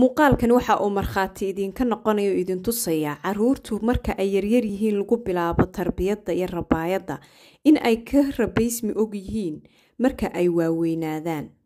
muuqaalkan waxa uu markhaati idinka noqonayo idin idintusayaa caruurtu marka ay yaryar yihiin lagu bilaabo tarbiyadda iyo rabaayadda in ay ka rabaysmi og yihiin marka ay waaweynaadaan